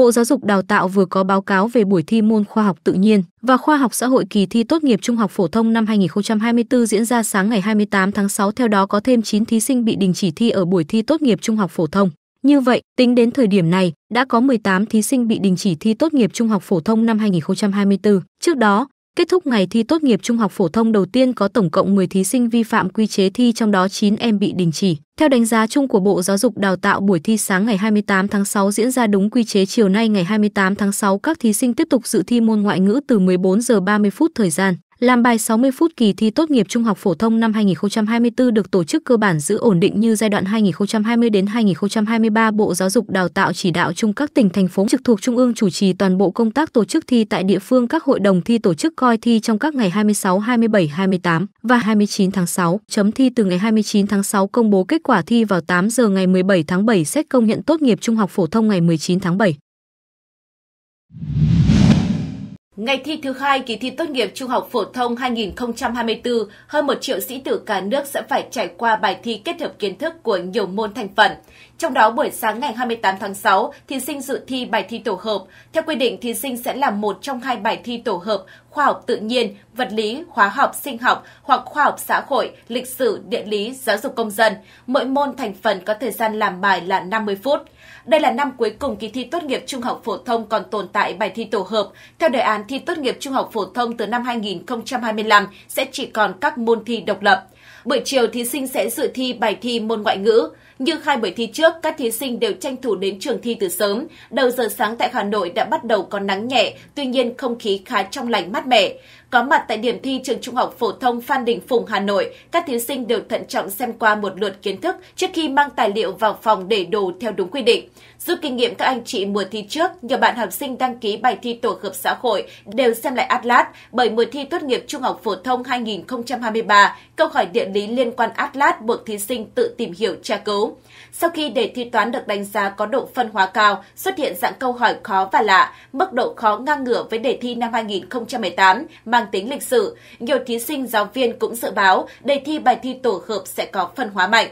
Bộ Giáo dục Đào tạo vừa có báo cáo về buổi thi môn khoa học tự nhiên và khoa học xã hội kỳ thi tốt nghiệp trung học phổ thông năm 2024 diễn ra sáng ngày 28 tháng 6, theo đó có thêm 9 thí sinh bị đình chỉ thi ở buổi thi tốt nghiệp trung học phổ thông. Như vậy, tính đến thời điểm này, đã có 18 thí sinh bị đình chỉ thi tốt nghiệp trung học phổ thông năm 2024. Trước đó, Kết thúc ngày thi tốt nghiệp trung học phổ thông đầu tiên có tổng cộng 10 thí sinh vi phạm quy chế thi trong đó 9 em bị đình chỉ. Theo đánh giá chung của Bộ Giáo dục Đào tạo buổi thi sáng ngày 28 tháng 6 diễn ra đúng quy chế chiều nay ngày 28 tháng 6 các thí sinh tiếp tục dự thi môn ngoại ngữ từ 14 giờ 30 phút thời gian. Làm bài 60 phút kỳ thi tốt nghiệp trung học phổ thông năm 2024 được tổ chức cơ bản giữ ổn định như giai đoạn 2020 đến 2023 Bộ Giáo dục Đào tạo chỉ đạo chung các tỉnh thành phố trực thuộc trung ương chủ trì toàn bộ công tác tổ chức thi tại địa phương các hội đồng thi tổ chức coi thi trong các ngày 26, 27, 28 và 29 tháng 6, chấm thi từ ngày 29 tháng 6 công bố kết quả thi vào 8 giờ ngày 17 tháng 7 xét công nhận tốt nghiệp trung học phổ thông ngày 19 tháng 7. Ngày thi thứ hai kỳ thi tốt nghiệp trung học phổ thông 2024, hơn một triệu sĩ tử cả nước sẽ phải trải qua bài thi kết hợp kiến thức của nhiều môn thành phần. Trong đó buổi sáng ngày 28 tháng 6, thí sinh dự thi bài thi tổ hợp. Theo quy định, thí sinh sẽ làm một trong hai bài thi tổ hợp khoa học tự nhiên, vật lý, hóa học, sinh học hoặc khoa học xã hội, lịch sử, địa lý, giáo dục công dân. Mỗi môn thành phần có thời gian làm bài là 50 phút. Đây là năm cuối cùng kỳ thi tốt nghiệp trung học phổ thông còn tồn tại bài thi tổ hợp. Theo đề án thi tốt nghiệp trung học phổ thông từ năm 2025 sẽ chỉ còn các môn thi độc lập. Buổi chiều thí sinh sẽ dự thi bài thi môn ngoại ngữ. Như hai buổi thi trước, các thí sinh đều tranh thủ đến trường thi từ sớm. Đầu giờ sáng tại Hà Nội đã bắt đầu có nắng nhẹ, tuy nhiên không khí khá trong lành mát mẻ. Có mặt tại điểm thi trường trung học phổ thông Phan Đình Phùng, Hà Nội, các thí sinh đều thận trọng xem qua một lượt kiến thức trước khi mang tài liệu vào phòng để đồ theo đúng quy định. Rút kinh nghiệm các anh chị mùa thi trước, nhiều bạn học sinh đăng ký bài thi tổ hợp xã hội đều xem lại Atlas bởi mùa thi tốt nghiệp trung học phổ thông 2023, câu hỏi địa lý liên quan Atlas buộc thí sinh tự tìm hiểu tra cứu. Sau khi đề thi toán được đánh giá có độ phân hóa cao, xuất hiện dạng câu hỏi khó và lạ, mức độ khó ngang ngửa với đề thi năm 2018 mà mang tính lịch sử, nhiều thí sinh giáo viên cũng dự báo đề thi bài thi tổ hợp sẽ có phân hóa mạnh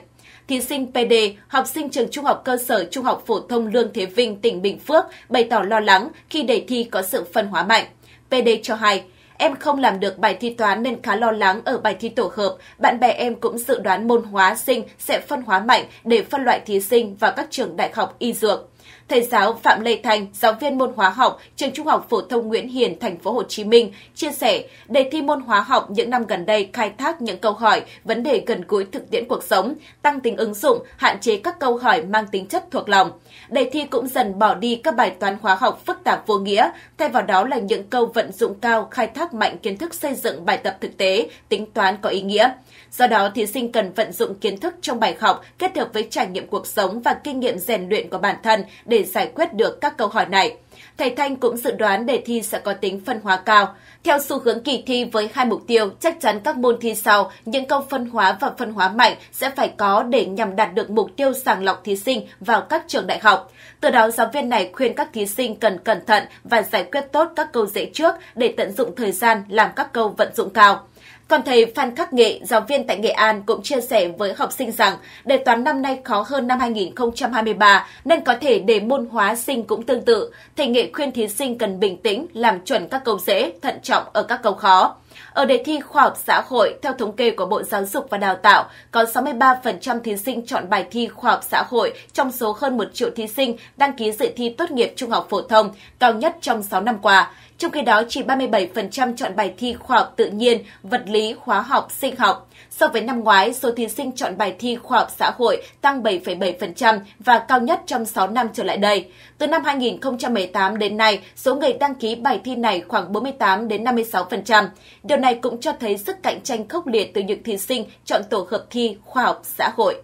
thí sinh PD, học sinh trường trung học cơ sở trung học phổ thông Lương Thế Vinh, tỉnh Bình Phước bày tỏ lo lắng khi đề thi có sự phân hóa mạnh. PD cho hay, em không làm được bài thi toán nên khá lo lắng ở bài thi tổ hợp. Bạn bè em cũng dự đoán môn hóa sinh sẽ phân hóa mạnh để phân loại thí sinh vào các trường đại học y dược. Thầy giáo Phạm Lê Thành, giáo viên môn hóa học, trường Trung học phổ thông Nguyễn Hiền, thành phố Hồ Chí Minh chia sẻ, đề thi môn hóa học những năm gần đây khai thác những câu hỏi, vấn đề gần gũi thực tiễn cuộc sống, tăng tính ứng dụng, hạn chế các câu hỏi mang tính chất thuộc lòng. Đề thi cũng dần bỏ đi các bài toán hóa học phức tạp vô nghĩa, thay vào đó là những câu vận dụng cao, khai thác mạnh kiến thức xây dựng bài tập thực tế, tính toán có ý nghĩa. Do đó, thí sinh cần vận dụng kiến thức trong bài học kết hợp với trải nghiệm cuộc sống và kinh nghiệm rèn luyện của bản thân để giải quyết được các câu hỏi này. Thầy Thanh cũng dự đoán đề thi sẽ có tính phân hóa cao. Theo xu hướng kỳ thi với hai mục tiêu, chắc chắn các môn thi sau, những câu phân hóa và phân hóa mạnh sẽ phải có để nhằm đạt được mục tiêu sàng lọc thí sinh vào các trường đại học. Từ đó, giáo viên này khuyên các thí sinh cần cẩn thận và giải quyết tốt các câu dễ trước để tận dụng thời gian làm các câu vận dụng cao. Còn thầy Phan Khắc Nghệ, giáo viên tại Nghệ An cũng chia sẻ với học sinh rằng đề toán năm nay khó hơn năm 2023 nên có thể đề môn hóa sinh cũng tương tự. thầy nghị khuyên thí sinh cần bình tĩnh, làm chuẩn các câu dễ, thận trọng ở các câu khó. Ở đề thi khoa học xã hội, theo thống kê của Bộ Giáo dục và Đào tạo, có 63% thí sinh chọn bài thi khoa học xã hội trong số hơn 1 triệu thí sinh đăng ký dự thi tốt nghiệp trung học phổ thông, cao nhất trong 6 năm qua. Trong khi đó, chỉ 37% chọn bài thi khoa học tự nhiên, vật lý, hóa học, sinh học. So với năm ngoái, số thí sinh chọn bài thi khoa học xã hội tăng 7,7% và cao nhất trong 6 năm trở lại đây. Từ năm 2018 đến nay, số người đăng ký bài thi này khoảng 48 đến 56%. Điều này cũng cho thấy sức cạnh tranh khốc liệt từ những thí sinh chọn tổ hợp thi khoa học xã hội.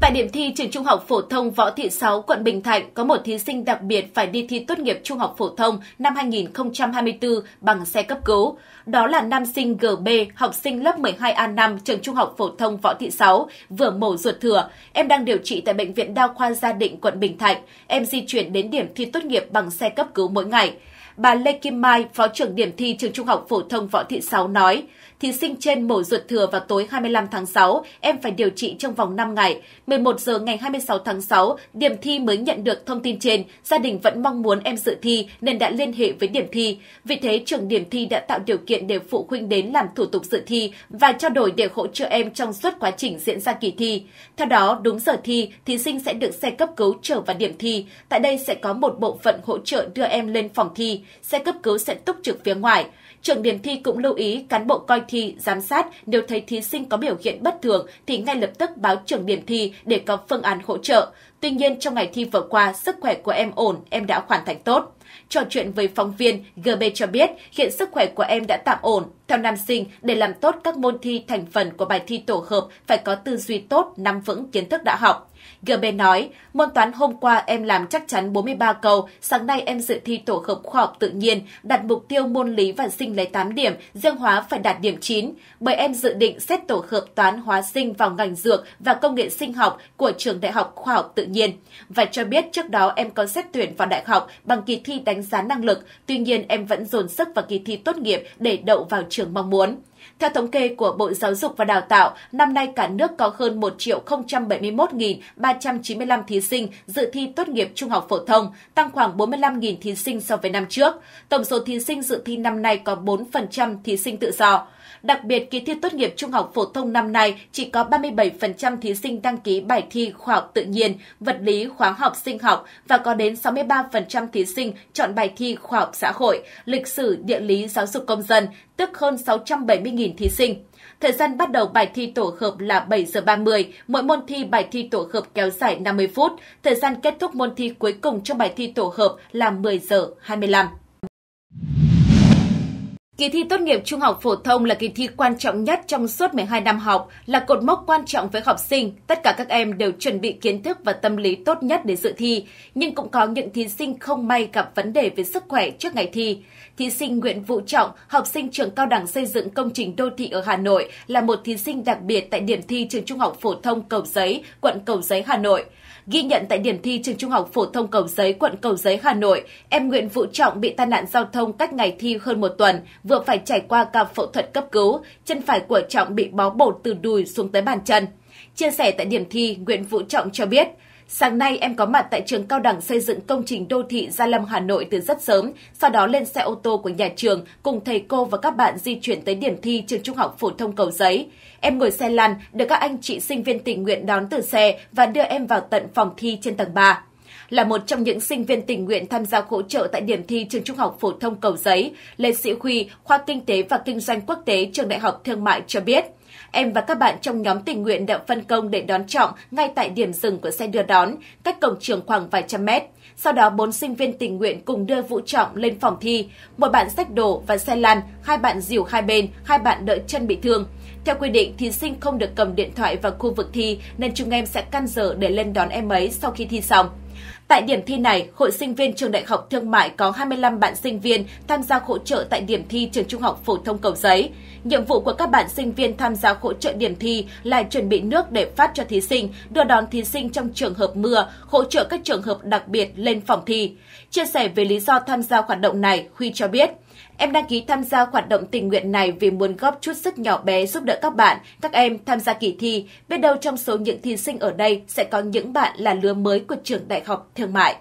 Tại điểm thi trường Trung học phổ thông Võ Thị Sáu, quận Bình Thạnh có một thí sinh đặc biệt phải đi thi tốt nghiệp trung học phổ thông năm 2024 bằng xe cấp cứu. Đó là nam sinh GB, học sinh lớp 12A5 trường Trung học phổ thông Võ Thị Sáu, vừa mổ ruột thừa. Em đang điều trị tại bệnh viện Đa khoa Gia Định quận Bình Thạnh. Em di chuyển đến điểm thi tốt nghiệp bằng xe cấp cứu mỗi ngày bà Lê Kim Mai, Phó trưởng điểm thi trường Trung học phổ thông Võ Thị Sáu nói, Thí sinh trên mổ ruột thừa vào tối 25 tháng 6, em phải điều trị trong vòng 5 ngày. 11 giờ ngày 26 tháng 6, điểm thi mới nhận được thông tin trên, gia đình vẫn mong muốn em dự thi nên đã liên hệ với điểm thi. Vì thế, trường điểm thi đã tạo điều kiện để phụ huynh đến làm thủ tục dự thi và trao đổi để hỗ trợ em trong suốt quá trình diễn ra kỳ thi. Theo đó, đúng giờ thi, thí sinh sẽ được xe cấp cứu trở vào điểm thi. Tại đây sẽ có một bộ phận hỗ trợ đưa em lên phòng thi, xe cấp cứu sẽ túc trực phía ngoài. Trưởng điểm thi cũng lưu ý cán bộ coi thi, giám sát nếu thấy thí sinh có biểu hiện bất thường thì ngay lập tức báo trưởng điểm thi để có phương án hỗ trợ. Tuy nhiên, trong ngày thi vừa qua, sức khỏe của em ổn, em đã hoàn thành tốt. Trò chuyện với phóng viên, GB cho biết hiện sức khỏe của em đã tạm ổn. Theo nam sinh, để làm tốt các môn thi thành phần của bài thi tổ hợp phải có tư duy tốt, nắm vững kiến thức đã học. GB nói, môn toán hôm qua em làm chắc chắn 43 câu, sáng nay em dự thi tổ hợp khoa học tự nhiên, đặt mục tiêu môn lý và sinh lấy 8 điểm, riêng hóa phải đạt điểm 9, bởi em dự định xét tổ hợp toán hóa sinh vào ngành dược và công nghệ sinh học của trường đại học khoa học tự nhiên và cho biết trước đó em có xét tuyển vào đại học bằng kỳ thi đánh giá năng lực, tuy nhiên em vẫn dồn sức vào kỳ thi tốt nghiệp để đậu vào trường mong muốn. Theo thống kê của Bộ Giáo dục và Đào tạo, năm nay cả nước có hơn 1 071.395 thí sinh dự thi tốt nghiệp trung học phổ thông, tăng khoảng 45.000 thí sinh so với năm trước. Tổng số thí sinh dự thi năm nay có 4% thí sinh tự do. Đặc biệt, kỳ thi tốt nghiệp trung học phổ thông năm nay chỉ có 37% thí sinh đăng ký bài thi khoa học tự nhiên, vật lý, khoáng học, sinh học và có đến 63% thí sinh chọn bài thi khoa học xã hội, lịch sử, địa lý, giáo dục công dân, tức hơn 670.000 thí sinh. Thời gian bắt đầu bài thi tổ hợp là 7 giờ 30, mỗi môn thi bài thi tổ hợp kéo dài 50 phút, thời gian kết thúc môn thi cuối cùng trong bài thi tổ hợp là 10 giờ 25. Kỳ thi tốt nghiệp trung học phổ thông là kỳ thi quan trọng nhất trong suốt 12 năm học, là cột mốc quan trọng với học sinh. Tất cả các em đều chuẩn bị kiến thức và tâm lý tốt nhất để dự thi, nhưng cũng có những thí sinh không may gặp vấn đề về sức khỏe trước ngày thi. Thí sinh Nguyễn Vũ Trọng, học sinh trường cao đẳng xây dựng công trình đô thị ở Hà Nội, là một thí sinh đặc biệt tại điểm thi trường trung học phổ thông Cầu Giấy, quận Cầu Giấy, Hà Nội. Ghi nhận tại điểm thi trường trung học phổ thông Cầu Giấy, quận Cầu Giấy, Hà Nội, em Nguyễn Vũ Trọng bị tai nạn giao thông cách ngày thi hơn một tuần vừa phải trải qua ca phẫu thuật cấp cứu, chân phải của Trọng bị bó bột từ đùi xuống tới bàn chân. Chia sẻ tại điểm thi, Nguyễn Vũ Trọng cho biết, Sáng nay em có mặt tại trường cao đẳng xây dựng công trình đô thị Gia Lâm Hà Nội từ rất sớm, sau đó lên xe ô tô của nhà trường cùng thầy cô và các bạn di chuyển tới điểm thi trường trung học phổ thông Cầu Giấy. Em ngồi xe lăn được các anh chị sinh viên tình nguyện đón từ xe và đưa em vào tận phòng thi trên tầng 3 là một trong những sinh viên tình nguyện tham gia hỗ trợ tại điểm thi trường Trung học phổ thông Cầu Giấy, Lê Sĩ Huy, khoa Kinh tế và Kinh doanh Quốc tế trường Đại học Thương mại cho biết. Em và các bạn trong nhóm tình nguyện đã phân công để đón trọng ngay tại điểm dừng của xe đưa đón, cách cổng trường khoảng vài trăm mét. Sau đó, bốn sinh viên tình nguyện cùng đưa vũ trọng lên phòng thi. Một bạn xách đồ và xe lăn, hai bạn dìu hai bên, hai bạn đợi chân bị thương. Theo quy định, thí sinh không được cầm điện thoại vào khu vực thi nên chúng em sẽ căn giờ để lên đón em ấy sau khi thi xong. Tại điểm thi này, hội sinh viên trường Đại học Thương mại có 25 bạn sinh viên tham gia hỗ trợ tại điểm thi trường Trung học phổ thông Cầu Giấy. Nhiệm vụ của các bạn sinh viên tham gia hỗ trợ điểm thi là chuẩn bị nước để phát cho thí sinh, đưa đón thí sinh trong trường hợp mưa, hỗ trợ các trường hợp đặc biệt lên phòng thi. Chia sẻ về lý do tham gia hoạt động này, Huy cho biết – Em đăng ký tham gia hoạt động tình nguyện này vì muốn góp chút sức nhỏ bé giúp đỡ các bạn, các em tham gia kỳ thi. Biết đâu trong số những thí sinh ở đây sẽ có những bạn là lứa mới của trường đại học thương mại.